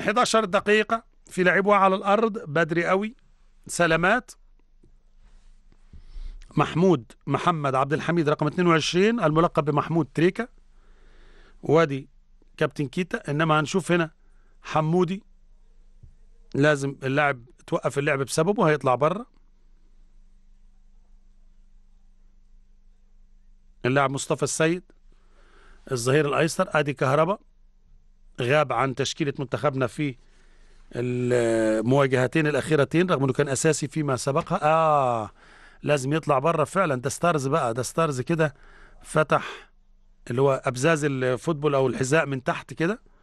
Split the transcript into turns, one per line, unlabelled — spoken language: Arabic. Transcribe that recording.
11 دقيقة في لعبها على الأرض بدري أوي سلامات محمود محمد عبد الحميد رقم 22 الملقب بمحمود تريكا وادي كابتن كيتا انما هنشوف هنا حمودي لازم اللاعب توقف اللعب بسببه هيطلع بره اللاعب مصطفى السيد الظهير الايسر ادي كهربا غاب عن تشكيلة منتخبنا في المواجهتين الأخيرتين رغم أنه كان أساسي فيما سبقها آه لازم يطلع بره فعلا ده ستارز بقى ده ستارز كده فتح اللي هو أبزاز الفوتبول أو الحذاء من تحت كده